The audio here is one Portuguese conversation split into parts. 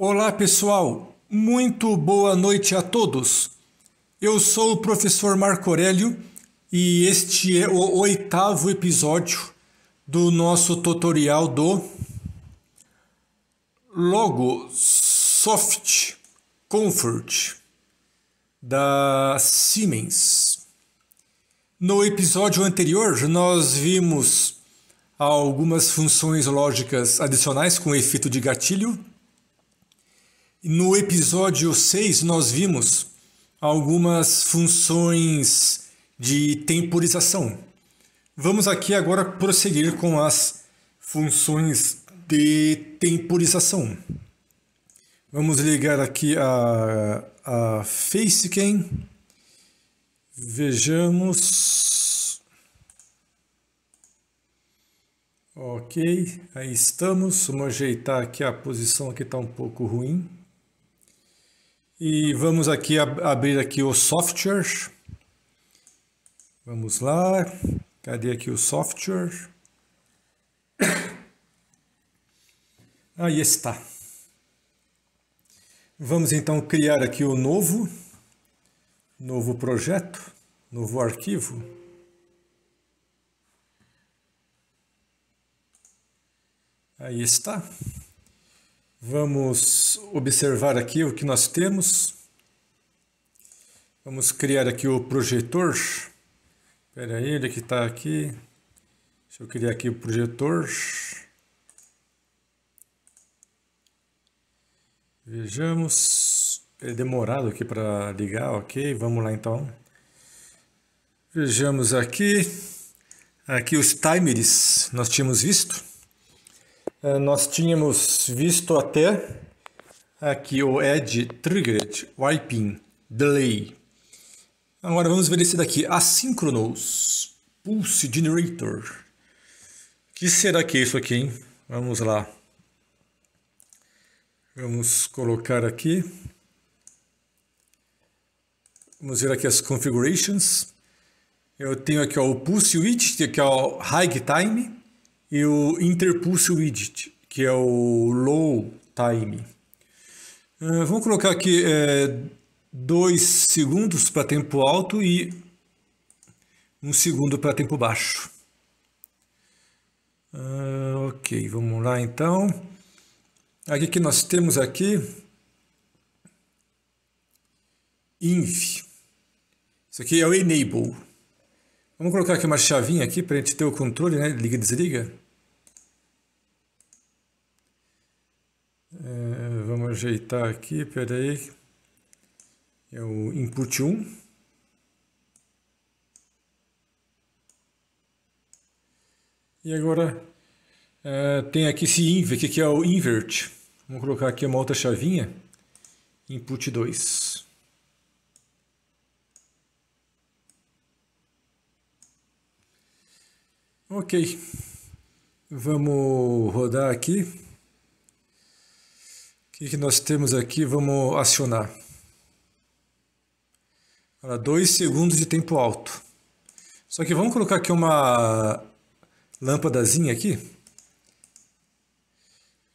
Olá, pessoal. Muito boa noite a todos. Eu sou o professor Marco Aurélio e este é o oitavo episódio do nosso tutorial do Logo Soft Comfort da Siemens. No episódio anterior, nós vimos algumas funções lógicas adicionais com efeito de gatilho no episódio 6, nós vimos algumas funções de temporização. Vamos aqui agora prosseguir com as funções de temporização. Vamos ligar aqui a, a Facecam. Vejamos. Ok, aí estamos. Vamos ajeitar aqui a posição que está um pouco ruim. E vamos aqui ab abrir aqui o software. Vamos lá. Cadê aqui o software? Aí está. Vamos então criar aqui o novo, novo projeto, novo arquivo. Aí está. Vamos observar aqui o que nós temos. Vamos criar aqui o projetor. Espera aí, ele que está aqui. Deixa eu criar aqui o projetor. Vejamos. É demorado aqui para ligar, ok. Vamos lá então. Vejamos aqui. Aqui os timers nós tínhamos visto. Eh, nós tínhamos visto até aqui o Edge Triggered, Wiping, Delay. Agora vamos ver esse daqui, Asynchronous Pulse Generator. que será que é isso aqui, hein? Vamos lá. Vamos colocar aqui. Vamos ver aqui as configurations. Eu tenho aqui ó, o Pulse Width, que é o High Time e interpulse o widget, que é o low time. É, vamos colocar aqui 2 é, segundos para tempo alto e 1 um segundo para tempo baixo. Uh, ok, vamos lá então. Aqui que nós temos aqui inv. Isso aqui é o enable. Vamos colocar aqui uma chavinha aqui para a gente ter o controle, né? Liga e desliga. É, vamos ajeitar aqui, peraí. É o input 1. E agora é, tem aqui esse invert, que é o invert. Vamos colocar aqui uma outra chavinha. Input 2. Ok. Vamos rodar aqui que, que nós temos aqui? Vamos acionar. Para 2 segundos de tempo alto. Só que vamos colocar aqui uma lâmpadazinha aqui.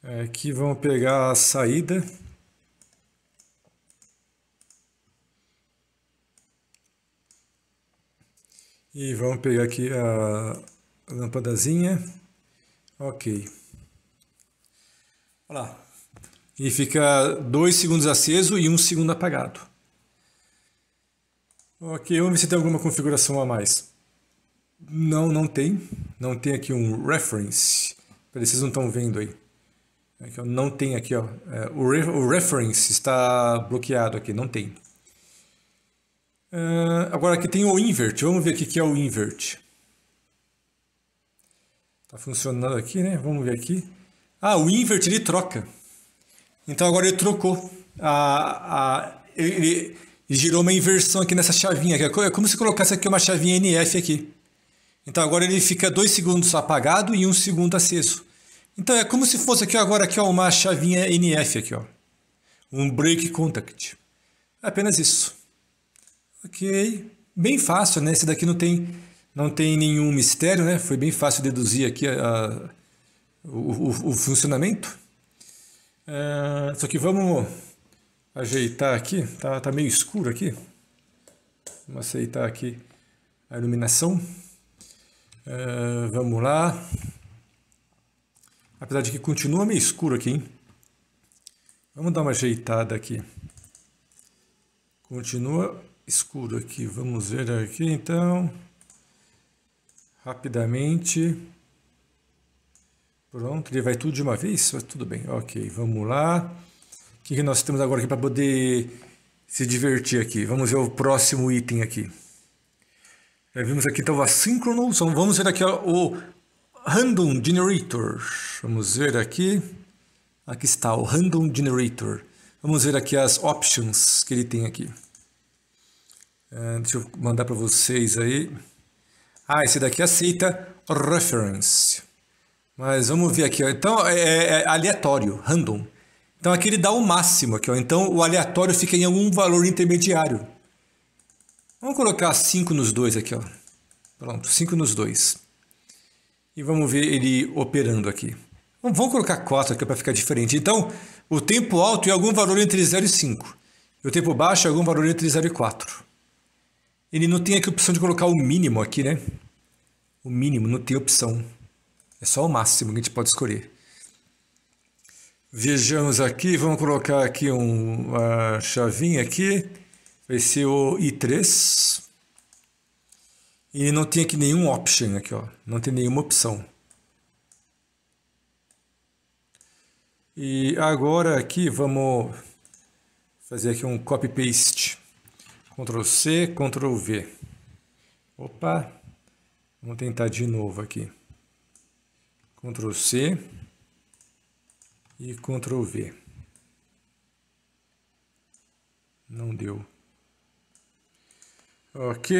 É, aqui vamos pegar a saída. E vamos pegar aqui a lâmpadazinha. Ok. Olha lá, e fica dois segundos aceso e um segundo apagado. Ok, vamos ver se tem alguma configuração a mais. Não, não tem. Não tem aqui um reference. Vocês não estão vendo aí. Aqui, não tem aqui, ó. É, o, re o, reference está bloqueado aqui, não tem. Uh, agora aqui tem o invert. Vamos ver o que é o invert. Está funcionando aqui, né? Vamos ver aqui. Ah, o invert ele troca. Então agora ele trocou. A, a, ele, girou uma inversão aqui nessa chavinha. Aqui. É, é como se colocasse aqui uma chavinha NF aqui. Então agora ele fica 2 segundos apagado e 1 um segundo aceso. Então é como se fosse aqui agora aqui ó, uma chavinha NF aqui, ó. Um break contact. É apenas isso. OK. Bem fácil, né? Esse daqui não tem não tem nenhum mistério, né? Foi bem fácil deduzir aqui a, a o, o, o funcionamento. É, só que vamos ajeitar aqui, tá, tá meio escuro aqui. Vamos aceitar aqui a iluminação. É, vamos lá. Apesar de que continua meio escuro aqui, hein? Vamos dar uma ajeitada aqui. Continua escuro aqui. Vamos ver aqui então. Rapidamente. Pronto, ele vai tudo de uma vez? Tudo bem, ok, vamos lá. O que, nós temos agora aqui para poder se divertir aqui? Vamos ver o próximo item aqui. Já vimos aqui então a Synchronous, então, vamos ver aqui o Random Generator. Vamos ver aqui. Aqui está o Random Generator. Vamos ver aqui as options que ele tem aqui. É, deixa eu mandar para vocês aí. Ah, esse daqui aceita reference. Mas vamos ver aqui, ó. Então, é, é, é aleatório, random. Então aqui ele dá o máximo aqui, ó. Então o aleatório fica em algum valor intermediário. Vamos colocar 5 nos dois aqui, ó. Pronto, 5 nos dois. E vamos ver ele operando aqui. Vamos colocar 4 aqui para ficar diferente. Então, o tempo alto é algum valor entre 0 e 5. E o tempo baixo é algum valor entre 0 e 4. Ele não tem aqui a opção de colocar o mínimo aqui, né? O mínimo não tem opção. É só o máximo que a gente pode escolher. Vejamos aqui, vamos colocar aqui um, uma chavinha aqui, vai ser o i3. E não tem aqui nenhum option aqui, ó, não tem nenhuma opção. E agora aqui vamos fazer aqui um copy paste. Ctrl C, Ctrl V. Opa, vamos tentar de novo aqui. Ctrl C e Ctrl V. Não deu. Ok.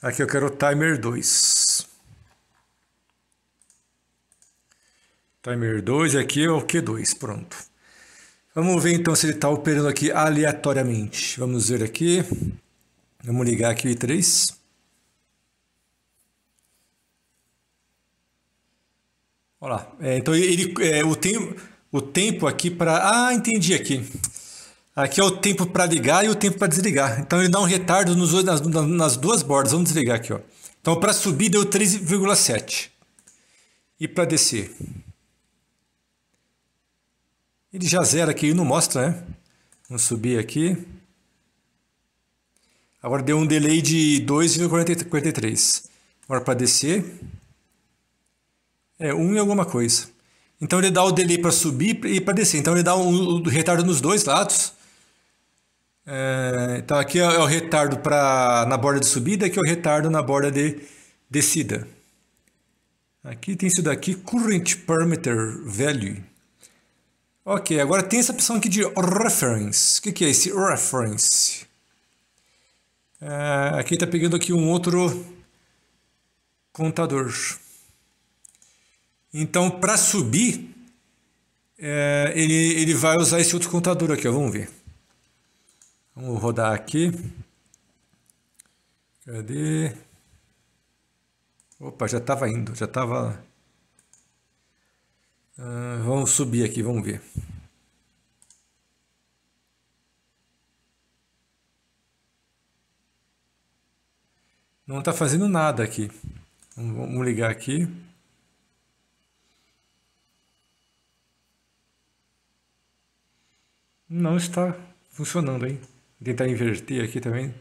Aqui eu quero o timer 2. Timer 2 aqui é o Q2, pronto. Vamos ver então se ele está operando aqui aleatoriamente. Vamos ver aqui. Vamos ligar aqui o I3. Olá. É, então ele, é, o, tempo o tempo aqui para. Ah, entendi aqui. Aqui é o tempo para ligar e o tempo para desligar. Então ele dá um retardo nos, nas, nas duas bordas. Vamos desligar aqui. Ó. Então para subir deu 3,7. E para descer? Ele já zera aqui, não mostra, né? Vamos subir aqui. Agora deu um delay de 2,43. Agora para descer. É, um e alguma coisa. Então ele dá o delay para subir e para descer. Então ele dá um, um retardo nos dois lados. É, então aqui é, é o retardo pra, na borda de subida, aqui é o retardo na borda de descida. Aqui tem isso daqui, Current Parameter Value. Ok, agora tem essa opção aqui de Reference. O que, que é esse Reference? É, aqui está pegando aqui um outro contador. Então, para subir, é, ele, ele vai usar esse outro contador aqui, ó, vamos ver. Vamos rodar aqui. Cadê? Opa, já estava indo, já estava... Uh, ah, vamos subir aqui, vamos ver. Não está fazendo nada aqui. Vamos, vamos ligar aqui. não está funcionando, hein? Tentar tá inverter aqui também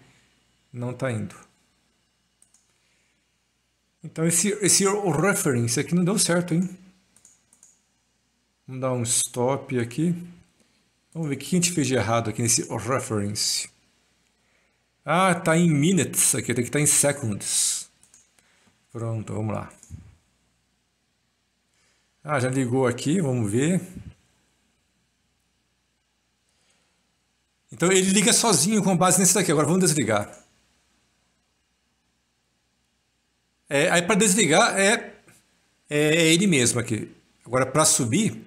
não está indo. Então esse, esse reference aqui não deu certo, hein? Vamos dar um stop aqui. Vamos ver o que a gente fez de errado aqui nesse reference. Ah, tá em minutes aqui, tem que estar tá em seconds. Pronto, vamos lá. Ah, já ligou aqui, vamos ver. Então ele liga sozinho com base nesse daqui. Agora vamos desligar. É, aí para desligar é, é, é, ele mesmo aqui. Agora para subir,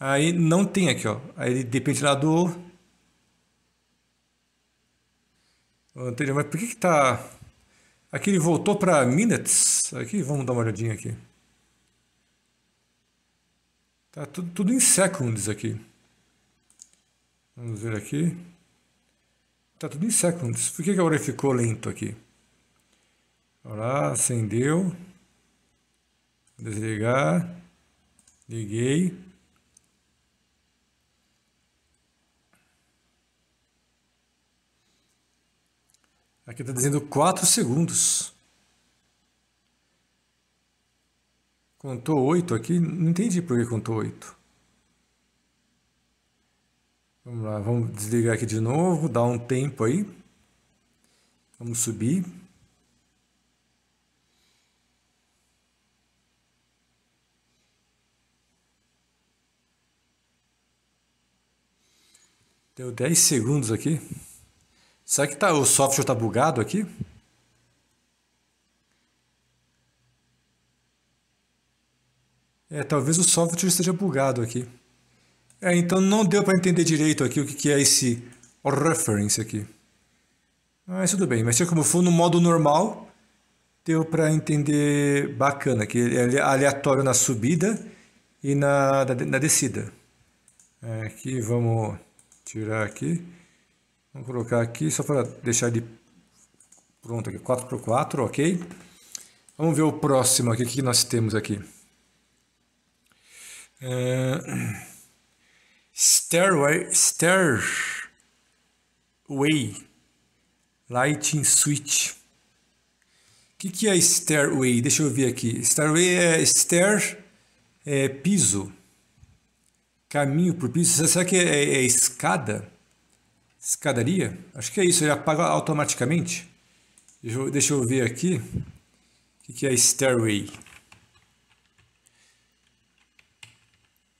aí não tem aqui, ó. Aí ele depende lá do anterior. Mas por que que tá Aqui ele voltou para minutes. Aqui vamos dar uma olhadinha aqui. Tá tudo, tudo em seconds aqui. Vamos ver aqui. Está tudo em seconds. Por que, que agora ficou lento aqui? Olha lá, acendeu. Desligar. Liguei. Aqui está dizendo 4 segundos. Contou 8 aqui? Não entendi por que contou 8. Vamos lá, vamos desligar aqui de novo, dar um tempo aí. Vamos subir. Deu 10 segundos aqui. Será que tá, o software está bugado aqui? É, talvez o software esteja bugado aqui. É, então não deu para entender direito aqui o que, que é esse reference aqui. Mas tudo bem, mas seja como for, no modo normal, deu para entender bacana, que ele é aleatório na subida e na, na, na descida. É, aqui vamos tirar aqui, vamos colocar aqui só para deixar ele pronto aqui, 4x4, ok? Vamos ver o próximo aqui, o que nós temos aqui. É... Stairway, stairway Lighting Switch. O que, que é Stairway? Deixa eu ver aqui. Stairway é stair, é piso. Caminho por piso. Será que é, é, é, escada? Escadaria? Acho que é isso, ele apaga automaticamente. Deixa eu, deixa eu ver aqui. O que, que é Stairway?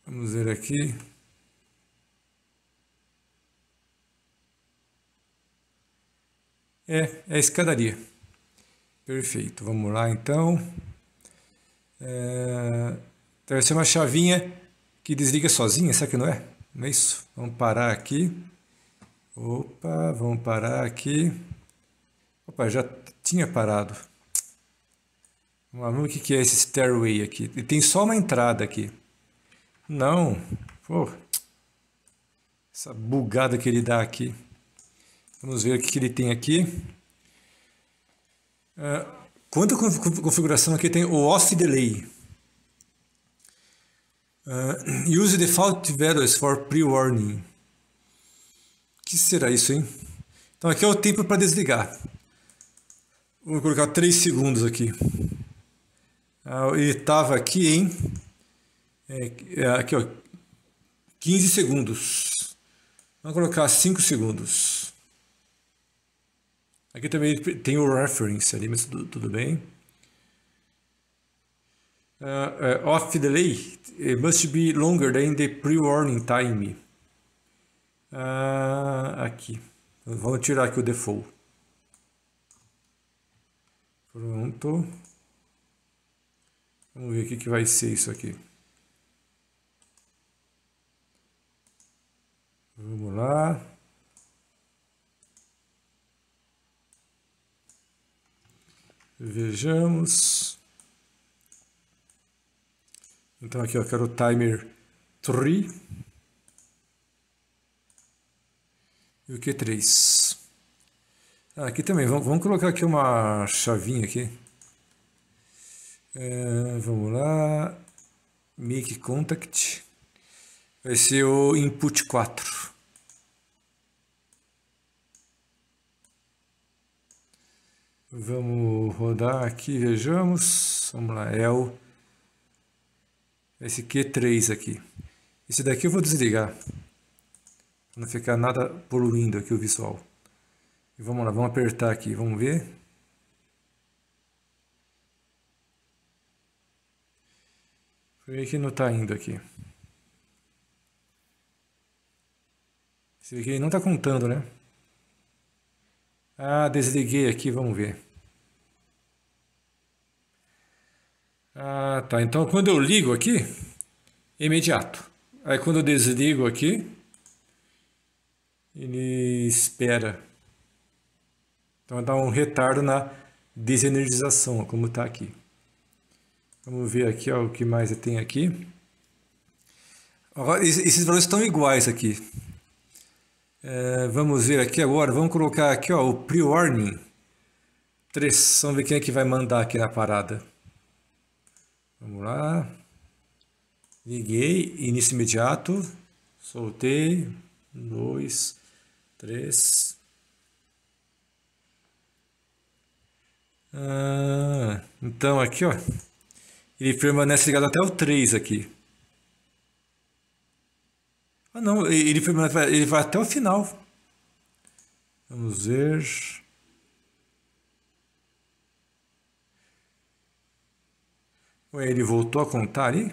Vamos ver aqui. É, é escadaria. Perfeito, vamos lá então. É... Deve então, ser é uma chavinha que desliga sozinha, será que não é? Não é isso? Vamos parar aqui. Opa, vamos parar aqui. Opa, já tinha parado. Vamos ver o que é esse stairway aqui. E tem só uma entrada aqui. Não. Pô. Essa bugada que ele dá aqui. Vamos ver o que ele tem aqui. É, quanta configuração aqui tem o off delay. Uh, use default values for pre-warning. que será isso, hein? Então aqui é o tempo para desligar. Vou colocar 3 segundos aqui. Ah, ele estava aqui em... É, é, aqui, ó. 15 segundos. Vamos colocar 5 segundos. Aqui também tem o reference ali, mas tudo, tudo bem. Uh, uh, off delay must be longer than the pre-warning time. Uh, aqui. Vamos tirar aqui o default. Pronto. Vamos ver o que, que vai ser isso aqui. Vamos lá. Vejamos. Então aqui eu quero o timer 3 e o Q3. Ah, aqui também, vamos, vamos, colocar aqui uma chavinha aqui. É, vamos lá, make contact, vai ser o input 4. Vamos rodar aqui, vejamos. Vamos lá, é o esse Q3 aqui. Esse daqui eu vou desligar, não ficar nada poluindo aqui o visual. E vamos lá, vamos apertar aqui, vamos ver. Foi que não está indo aqui. Esse aqui não está contando, né? Ah, desliguei aqui, vamos ver. Ah, tá. Então, quando eu ligo aqui, imediato. Aí, quando eu desligo aqui, ele espera. Então, dá um retardo na desenergização, como está aqui. Vamos ver aqui ó, o que mais tem aqui. Agora, esses valores estão iguais aqui. É, vamos ver aqui agora, vamos colocar aqui ó, o pre-warning 3. Vamos ver quem é que vai mandar aqui na parada. Vamos lá. Liguei, início imediato. Soltei. Um, dois, três. Ah, então aqui ó, ele permanece ligado até o 3 aqui. Ah, não, ele, foi, ele vai até o final. Vamos ver. Ué, ele voltou a contar ali?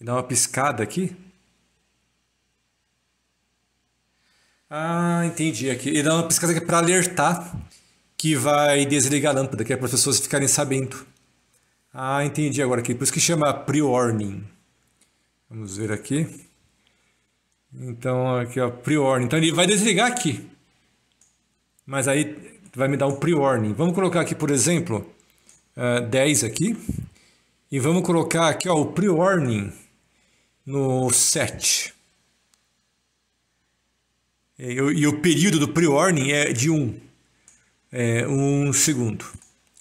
E dá uma piscada aqui? Ah, entendi. Aqui. Ele dá uma piscada aqui para alertar que vai desligar a lâmpada, que é para as pessoas ficarem sabendo. Ah, entendi agora aqui. Por isso que chama pre-warning. Vamos ver aqui. Então, aqui, ó, pre-warning. Então, ele vai desligar aqui. Mas aí vai me dar um pre-warning. Vamos colocar aqui, por exemplo, uh, é, 10 aqui. E vamos colocar aqui, ó, o pre-warning no 7. E, e, o período do pre-warning é de 1. É, um segundo.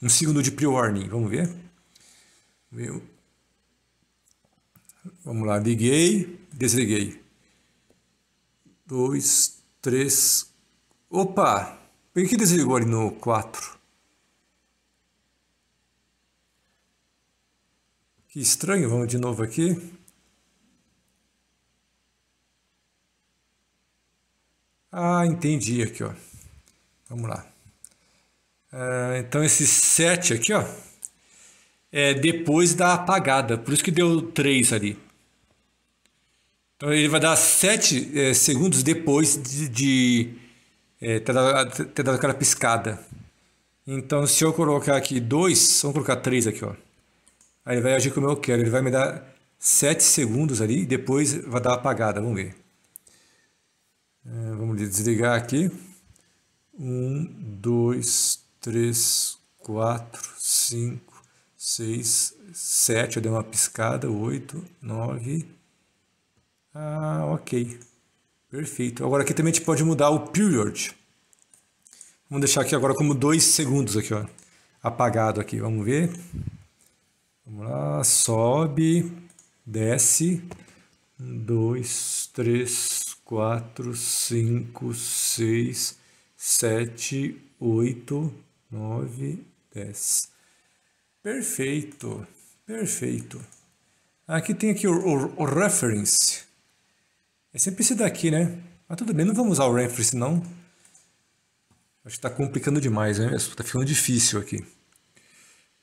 Um segundo de pre-warning. Vamos ver. Vamos ver Vamos lá, liguei, desliguei. Dois, três. Opa! Por que desligou ali no quatro? Que estranho, vamos de novo aqui. Ah, entendi aqui, ó. Vamos lá. Ah, então, esse 7 aqui, ó, é depois da apagada. Por isso que deu 3 ali. Então ele vai dar 7 é, eh, segundos depois de, de é, ter, dado, ter, dado, aquela piscada. Então se eu colocar aqui 2, vamos colocar 3 aqui, ó. Aí ele vai agir como eu quero, ele vai me dar 7 segundos ali e depois vai dar uma apagada, vamos ver. É, vamos desligar aqui. 1, 2, 3, 4, 5, 6, 7, eu dei uma piscada, 8, 9, ah, ok. Perfeito. Agora aqui também a gente pode mudar o period. Vamos deixar aqui agora como 2 segundos aqui, ó. Apagado aqui, vamos ver. Vamos lá, sobe, desce. 2, 3, 4, 5, 6, 7, 8, 9, 10. Perfeito, perfeito. Aqui tem aqui o, o, o reference. É sempre esse daqui, né? Mas tudo bem, não vamos usar o Renfrew, senão Acho que tá complicando demais, né? Tá ficando difícil aqui.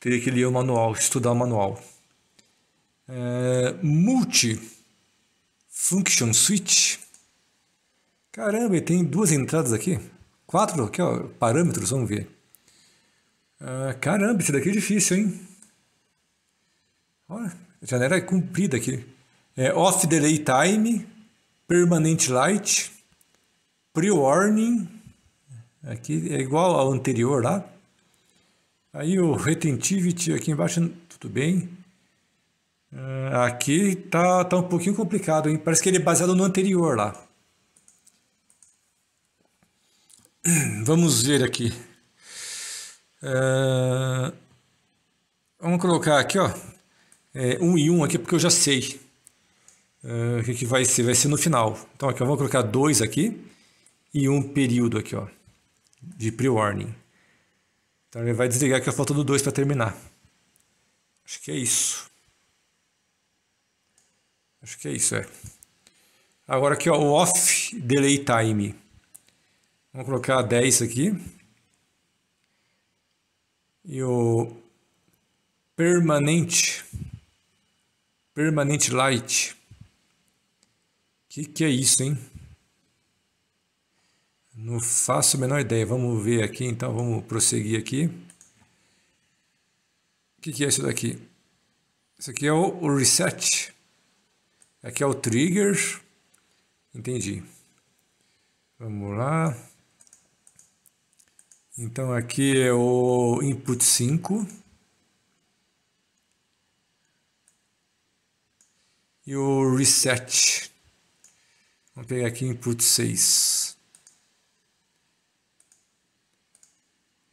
Teria que ler o manual, estudar o manual. É, multi Function Switch. Caramba, e tem duas entradas aqui. Quatro aqui, ó, parâmetros, vamos ver. É, caramba, isso daqui é difícil, hein? Olha, a janela é comprida aqui. É off delay time Permanent Light, Pre-Warning, aqui é igual ao anterior lá. Aí o Retentivity aqui embaixo, tudo bem. Ah, aqui tá, tá um pouquinho complicado, hein? Parece que ele é baseado no anterior lá. Vamos ver aqui. Uh, vamos colocar aqui, ó. É, um e um aqui, porque eu já sei. Ah, o que, que vai ser? Vai ser no final. Então aqui eu vou colocar dois aqui e um período aqui, ó, de pre-warning. Então ele vai desligar que a foto do dois para terminar. Acho que é isso. Acho que é isso, é. Agora aqui, ó, o off delay time. Vamos colocar 10 aqui. E o permanente permanente light que que é isso, hein? Não faço a menor ideia. Vamos ver aqui, então vamos prosseguir aqui. O que, que é isso daqui? Isso aqui é o, o reset. Aqui é o trigger. Entendi. Vamos lá. Então aqui é o input 5. E o reset. Vamos pegar aqui input 6.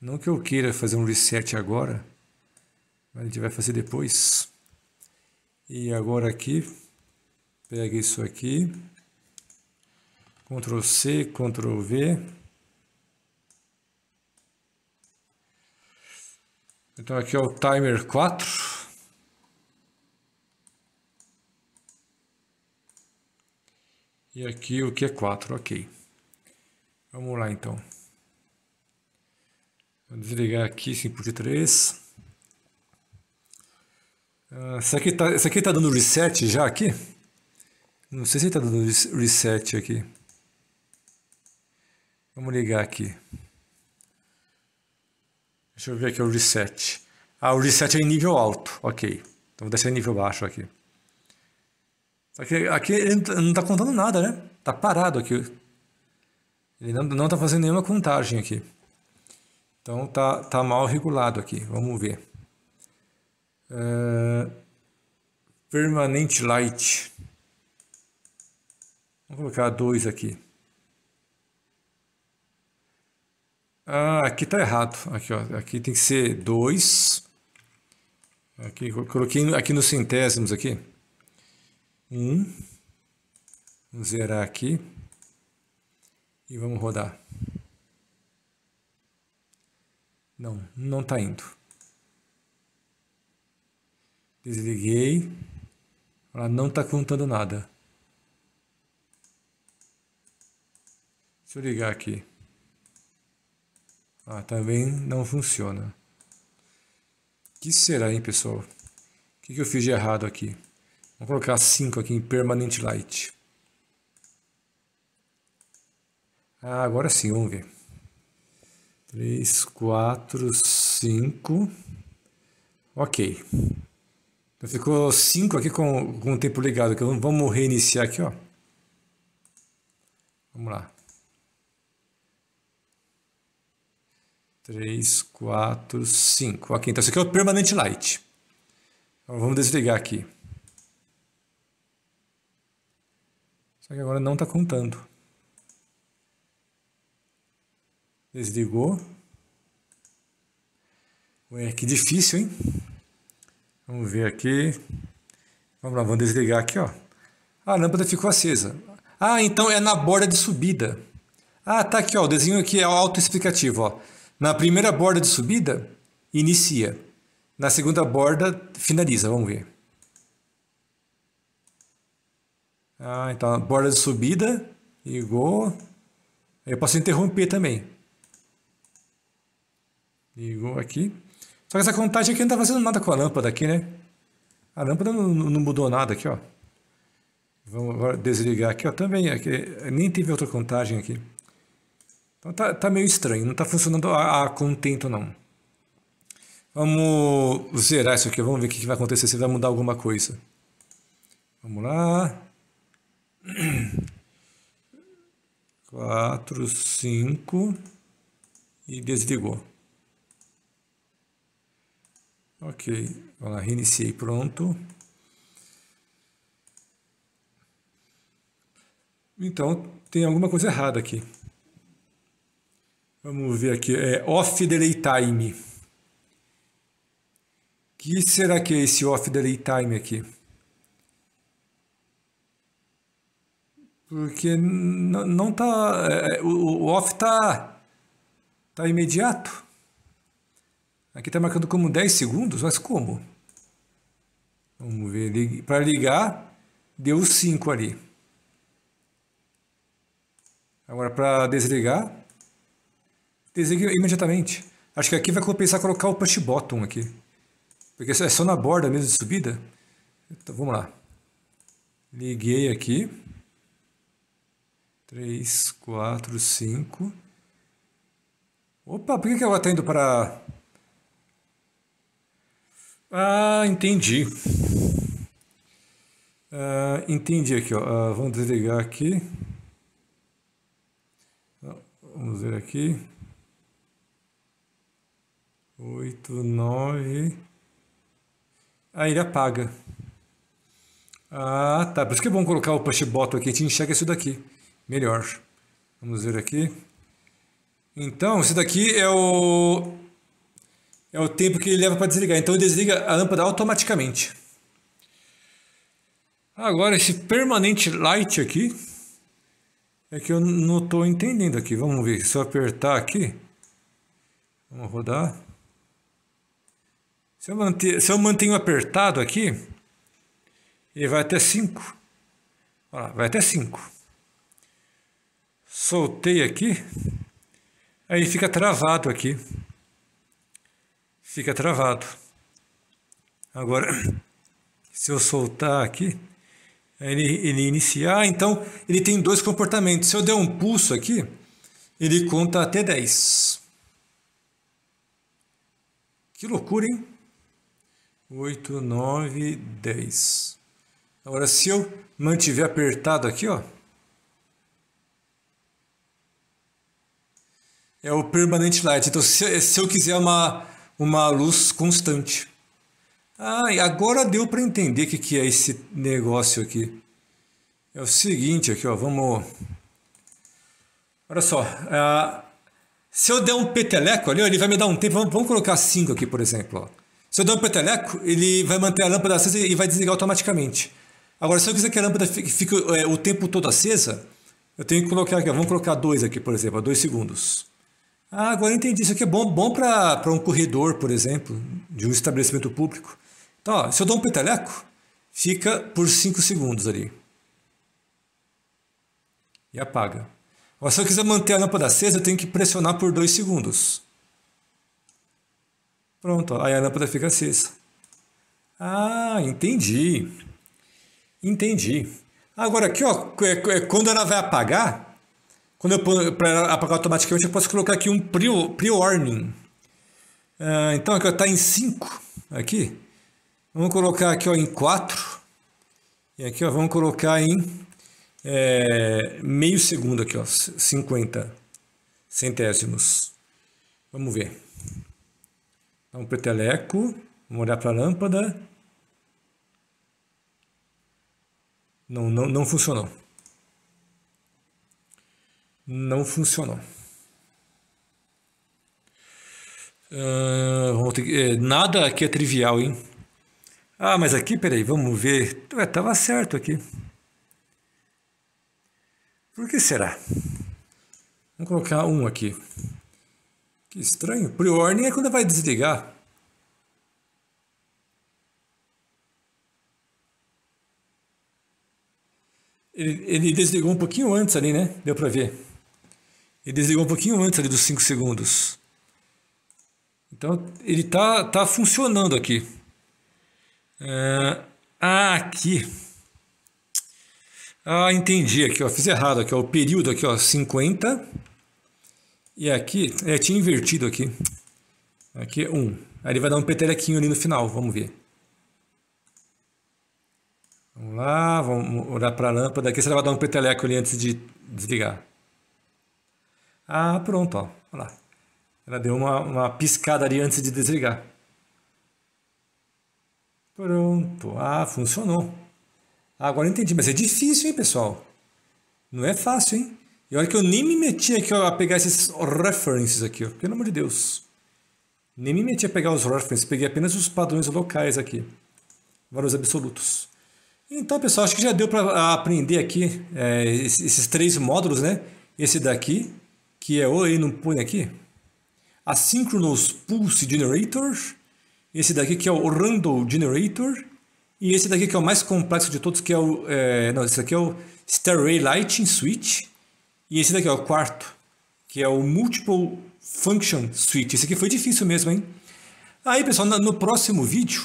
Não que eu queira fazer um reset agora, mas a gente vai fazer depois. E agora aqui, pega isso aqui, Ctrl C, Ctrl V. Então aqui é o timer 4. E aqui o que é 4, ok. Vamos lá então. Vou desligar aqui 5 de 3. esse aqui, está, esse aqui tá dando reset já aqui? Não sei se está dando reset aqui. Vamos ligar aqui. Deixa eu ver aqui o reset. Ah, o reset é em nível alto. Ok. Então vou deixar em nível baixo aqui. Só que aqui ele não está tá contando nada, né? Está parado aqui. Ele não está fazendo nenhuma contagem aqui. Então tá, tá mal regulado aqui. Vamos ver. Uh, permanente light. Vamos colocar dois aqui. Ah, aqui está errado. Aqui, ó. Aqui tem que ser dois. Aqui, coloquei aqui nos centésimos aqui. 1. Vamos zerar aqui. E vamos rodar. Não, não está indo. Desliguei. Ela não está contando nada. Deixa eu ligar aqui. Ah, também não funciona. que será, hein, pessoal? O que eu fiz de errado aqui? Vou colocar 5 aqui em Permanent Light. Ah, agora sim, vamos ver. 3, 4, 5. Ok. Então ficou 5 aqui com, com o tempo ligado. vamos reiniciar aqui, ó. Vamos lá. 3, 4, 5. Ok, então isso aqui é o Permanent Light. Então, vamos desligar aqui. Só que agora não está contando. Desligou. Ué, que difícil, hein? Vamos ver aqui. Vamos lá, vamos desligar aqui, ó. Ah, a lâmpada ficou acesa. Ah, então é na borda de subida. Ah, tá aqui, ó. O desenho aqui é autoexplicativo, ó. Na primeira borda de subida, inicia. Na segunda borda, finaliza. Vamos ver. Ah, então, borda de subida igual... Eu posso interromper também. Igual aqui. Só que essa contagem aqui não está fazendo nada com a lâmpada aqui, né? A lâmpada não, não mudou nada aqui, ó. Vamos agora desligar aqui, ó. Também, aqui, nem teve outra contagem aqui. Então tá, tá meio estranho, não está funcionando a, a contento, não. Vamos zerar isso aqui, vamos ver o que vai acontecer, se vai mudar alguma coisa. Vamos lá. quatro, cinco e desligou. Ok, Vamos lá, reiniciei, pronto. Então, tem alguma coisa errada aqui. Vamos ver aqui, é off delay time. O que será que é esse off delay time aqui? Porque não tá. É, é o, o off tá, tá imediato. Aqui tá marcando como 10 segundos, mas como? Vamos ver. Para ligar, deu 5 ali. Agora para desligar, desliga imediatamente. Acho que aqui vai compensar colocar o push button aqui. Porque é só na borda mesmo de subida. Então, vamos lá. Liguei aqui. 3, 4, 5. Opa, por que ela está indo para... Ah, entendi. Ah, entendi aqui, ó. Ah, vamos desligar aqui. Ah, vamos ver aqui. 8, 9. Aí ele apaga. Ah, tá. Por isso que é bom colocar o push button aqui. A gente enxerga isso daqui melhor. Vamos ver aqui. Então, esse daqui é o é o tempo que ele leva para desligar. Então, desliga a lâmpada automaticamente. Agora, esse permanente light aqui é que eu não estou entendendo aqui. Vamos ver, se eu apertar aqui, vamos rodar. Se eu, manter, se eu mantenho apertado aqui, ele vai até 5. Vai até 5 soltei aqui, aí fica travado aqui. Fica travado. Agora, se eu soltar aqui, ele, ele iniciar, ah, então ele tem dois comportamentos. Se eu der um pulso aqui, ele conta até 10. Que loucura, hein? 8, 9, 10. Agora, se eu mantiver apertado aqui, ó, É o permanent light. Então, se, se eu quiser uma, uma luz constante. Ah, agora deu para entender o que, que é esse negócio aqui. É o seguinte aqui, ó, vamos... Olha só, ah, se eu der um peteleco ali, ele vai me dar um tempo, vamos, vamos colocar 5 aqui, por exemplo. Ó. Se eu der um peteleco, ele vai manter a lâmpada acesa e vai desligar automaticamente. Agora, se eu quiser que a lâmpada fique, fique é, o tempo todo acesa, eu tenho que colocar aqui, ó, vamos colocar 2 aqui, por exemplo, 2 segundos. Ah, agora entendi. Isso aqui é bom, bom para um corredor, por exemplo, de um estabelecimento público. Então, ó, se eu dou um peteleco, fica por 5 segundos ali. E apaga. Ó, se eu quiser manter a lâmpada acesa, eu tenho que pressionar por 2 segundos. Pronto, ó, aí a lâmpada fica acesa. Ah, entendi. Entendi. Agora aqui, ó, é, é, quando ela vai apagar, quando eu para apagar automaticamente, eu posso colocar aqui um pre-warning. Uh, então aqui está em 5. Aqui. Vamos colocar aqui ó, em 4. E aqui ó, vamos colocar em é, meio segundo aqui, ó, 50 centésimos. Vamos ver. Dá um peteleco. Vamos olhar para a lâmpada. Não, não, não funcionou não funcionou. Uh, ah, ter, eh, nada aqui é trivial, hein? Ah, mas aqui, peraí, vamos ver. Ué, tava certo aqui. Por que será? Vamos colocar um aqui. Que estranho. Pre-warning é quando vai desligar. Ele, ele desligou um pouquinho antes ali, né? Deu para ver. Ele desligou um pouquinho antes ali dos 5 segundos. Então ele tá, tá funcionando aqui. É, ah, aqui. Ah, entendi aqui, ó. Fiz errado aqui, ó. O período aqui, ó, 50. E aqui, é, tinha invertido aqui. Aqui é 1. Um. Aí ele vai dar um petelequinho ali no final, vamos ver. Vamos lá, vamos olhar para a lâmpada aqui. Você vai dar um peteleco ali antes de desligar. Ah, pronto, ó. Olha lá. Ela deu uma, uma piscada ali antes de desligar. Pronto. Ah, funcionou. Ah, agora entendi, mas é difícil, hein, pessoal? Não é fácil, hein? E olha que eu nem me meti aqui ó, a pegar esses references aqui, ó. Pelo amor de Deus. Nem me meti a pegar os references, peguei apenas os padrões locais aqui. Valores absolutos. Então, pessoal, acho que já deu para aprender aqui é, esses três módulos, né? Esse daqui, que é o aí não põe aqui. Asynchronous Pulse Generator, esse daqui que é o Randall Generator, e esse daqui que é o mais complexo de todos, que é o. É, não, esse daqui é o Stairway Lighting Switch. E esse daqui é o quarto, que é o Multiple Function Switch. Esse aqui foi difícil mesmo, hein? Aí, pessoal, no próximo vídeo,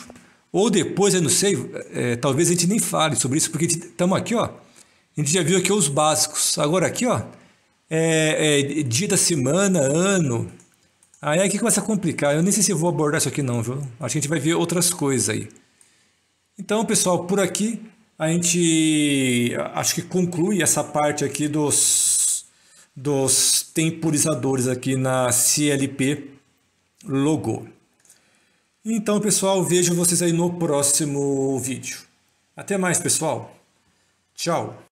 ou depois, eu não sei, é, talvez a gente nem fale sobre isso, porque estamos aqui, ó. A gente já viu aqui os básicos. Agora aqui, ó, é, é, dia da semana, ano. Aí aqui começa a complicar. Eu nem sei se vou abordar isso aqui não, viu? A gente vai ver outras coisas aí. Então, pessoal, por aqui a gente acho que conclui essa parte aqui dos, dos temporizadores aqui na CLP Logo. Então, pessoal, vejo vocês aí no próximo vídeo. Até mais, pessoal. Tchau.